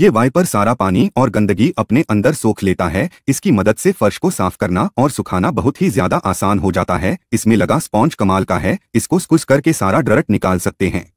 ये वाइपर सारा पानी और गंदगी अपने अंदर सोख लेता है इसकी मदद से फर्श को साफ करना और सुखाना बहुत ही ज्यादा आसान हो जाता है इसमें लगा स्पॉन्ज कमाल का है इसको स्कुश करके सारा डरट निकाल सकते हैं